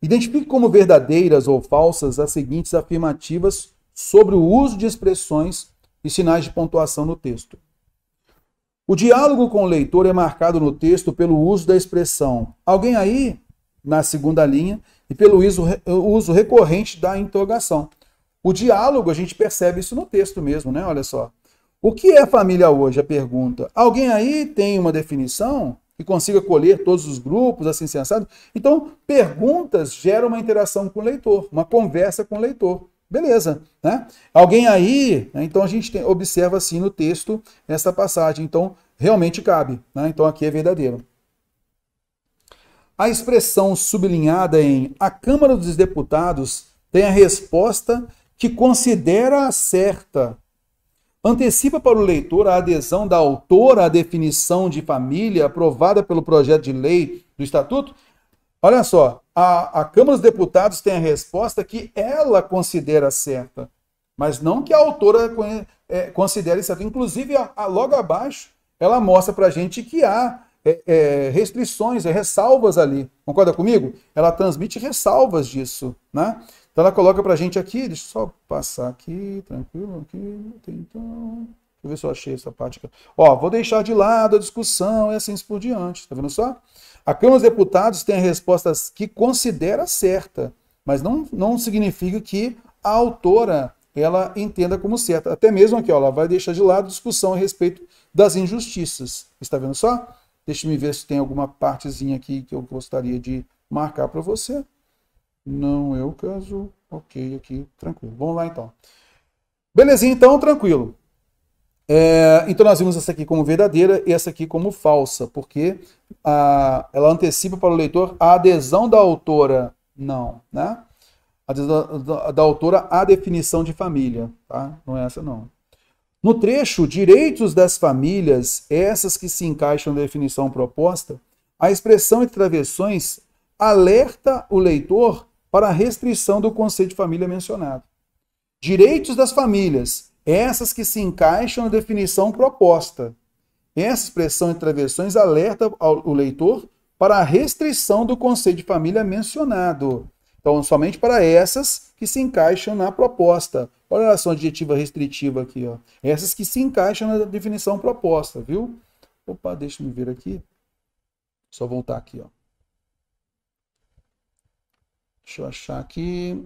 Identifique como verdadeiras ou falsas as seguintes afirmativas sobre o uso de expressões e sinais de pontuação no texto. O diálogo com o leitor é marcado no texto pelo uso da expressão alguém aí, na segunda linha, e pelo uso recorrente da interrogação. O diálogo, a gente percebe isso no texto mesmo, né? Olha só. O que é família hoje? A pergunta. Alguém aí tem uma definição? e consiga colher todos os grupos, assim sensado. Então, perguntas geram uma interação com o leitor, uma conversa com o leitor. Beleza, né? Alguém aí, né? então a gente tem, observa assim no texto essa passagem. Então, realmente cabe, né? Então aqui é verdadeiro. A expressão sublinhada em a Câmara dos Deputados tem a resposta que considera certa antecipa para o leitor a adesão da autora à definição de família aprovada pelo projeto de lei do Estatuto? Olha só, a, a Câmara dos Deputados tem a resposta que ela considera certa, mas não que a autora é, considere certa. Inclusive, a, a, logo abaixo, ela mostra para a gente que há é, é, restrições, é, ressalvas ali. Concorda comigo? Ela transmite ressalvas disso. Né? Então ela coloca para gente aqui, deixa eu só passar aqui, tranquilo, aqui, então... Deixa eu ver se eu achei essa parte aqui. Ó, vou deixar de lado a discussão e assim por diante, está vendo só? A Câmara dos Deputados tem a resposta que considera certa, mas não, não significa que a autora ela entenda como certa. Até mesmo aqui, ó, ela vai deixar de lado a discussão a respeito das injustiças. Está vendo só? Deixa me ver se tem alguma partezinha aqui que eu gostaria de marcar para você. Não é o caso. Ok, aqui, tranquilo. Vamos lá então. Belezinha, então, tranquilo. É, então nós vimos essa aqui como verdadeira e essa aqui como falsa, porque a, ela antecipa para o leitor a adesão da autora, não, né? A adesão da, da, da autora à definição de família, tá? Não é essa não. No trecho direitos das famílias, essas que se encaixam na definição proposta, a expressão entre travessões alerta o leitor para a restrição do conceito de família mencionado. Direitos das famílias, essas que se encaixam na definição proposta. Essa expressão de travessões alerta o leitor para a restrição do conceito de família mencionado. Então, somente para essas que se encaixam na proposta. Olha a relação adjetiva restritiva aqui. Ó. Essas que se encaixam na definição proposta, viu? Opa, deixa eu ver aqui. Só voltar aqui. Ó. Deixa eu achar aqui.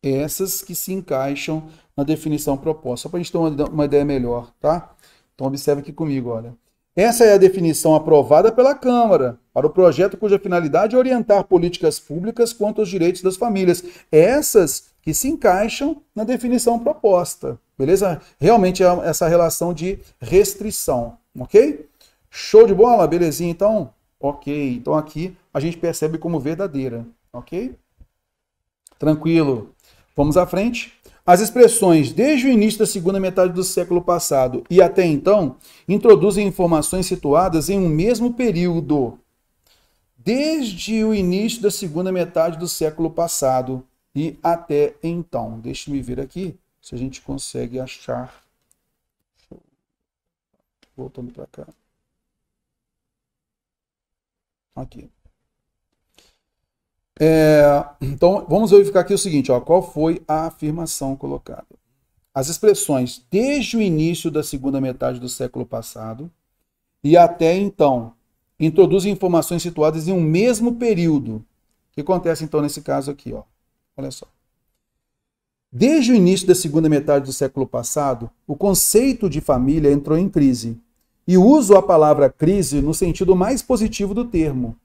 Essas que se encaixam na definição proposta. Só para a gente ter uma, uma ideia melhor, tá? Então, observe aqui comigo, olha. Essa é a definição aprovada pela Câmara para o projeto cuja finalidade é orientar políticas públicas quanto aos direitos das famílias. Essas que se encaixam na definição proposta, beleza? Realmente é essa relação de restrição, ok? Show de bola, belezinha então? Ok, então aqui a gente percebe como verdadeira. Ok? Tranquilo. Vamos à frente. As expressões desde o início da segunda metade do século passado e até então introduzem informações situadas em um mesmo período. Desde o início da segunda metade do século passado e até então. Deixe-me ver aqui se a gente consegue achar. Voltando para cá. Aqui. É, então, vamos verificar aqui o seguinte: ó, qual foi a afirmação colocada? As expressões desde o início da segunda metade do século passado e até então introduzem informações situadas em um mesmo período. O que acontece então nesse caso aqui? Ó? Olha só. Desde o início da segunda metade do século passado, o conceito de família entrou em crise. E uso a palavra crise no sentido mais positivo do termo,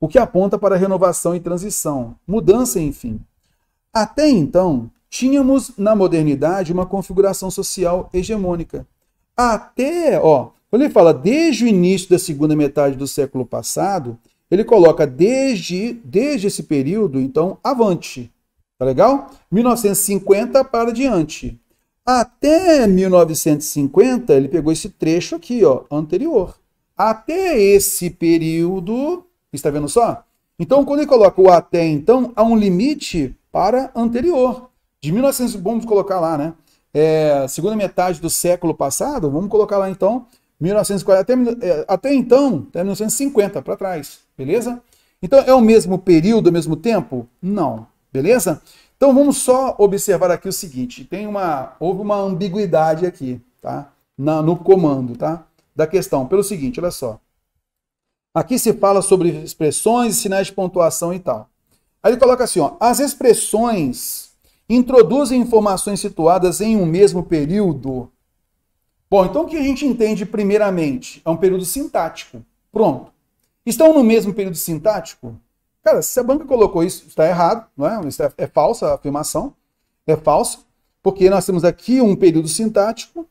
o que aponta para renovação e transição, mudança, enfim. Até então, tínhamos na modernidade uma configuração social hegemônica. Até, ó, quando ele fala desde o início da segunda metade do século passado, ele coloca desde, desde esse período, então, avante. Tá legal? 1950 para diante. Até 1950, ele pegou esse trecho aqui, ó, anterior. Até esse período, Está vendo só? Então, quando ele coloca o até então, há um limite para anterior. De 1900, vamos colocar lá, né? É, segunda metade do século passado, vamos colocar lá então, 1940, até, é, até então, até 1950, para trás, beleza? Então, é o mesmo período, o mesmo tempo? Não, beleza? Então, vamos só observar aqui o seguinte, tem uma, houve uma ambiguidade aqui, tá? Na, no comando, tá? Da questão, pelo seguinte, olha só. Aqui se fala sobre expressões, sinais de pontuação e tal. Aí ele coloca assim, ó, as expressões introduzem informações situadas em um mesmo período. Bom, então o que a gente entende primeiramente? É um período sintático. Pronto. Estão no mesmo período sintático? Cara, se a banca colocou isso, está errado, não é? Isso é, é falsa a afirmação. É falso, porque nós temos aqui um período sintático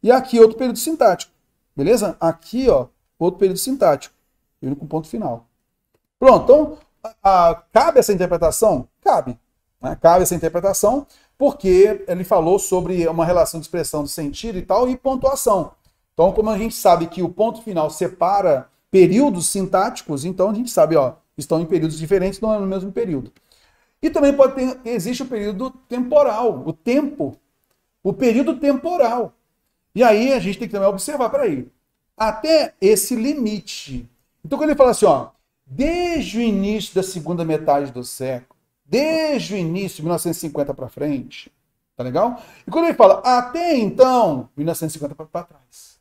e aqui outro período sintático. Beleza? Aqui, ó, outro período sintático. E único ponto final. Pronto, então a, a, cabe essa interpretação? Cabe. Né? Cabe essa interpretação, porque ele falou sobre uma relação de expressão do sentido e tal, e pontuação. Então, como a gente sabe que o ponto final separa períodos sintáticos, então a gente sabe, ó, estão em períodos diferentes, não é no mesmo período. E também pode ter, existe o período temporal, o tempo, o período temporal. E aí a gente tem que também observar, para aí até esse limite então, quando ele fala assim, ó, desde o início da segunda metade do século, desde o início, 1950 para frente, tá legal? E quando ele fala até então, 1950 para trás.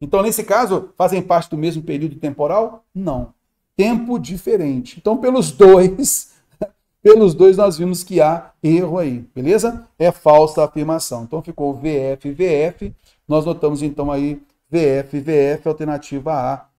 Então, nesse caso, fazem parte do mesmo período temporal? Não. Tempo diferente. Então, pelos dois, pelos dois nós vimos que há erro aí, beleza? É falsa a afirmação. Então, ficou VF, VF. Nós notamos, então, aí VF, VF, alternativa A,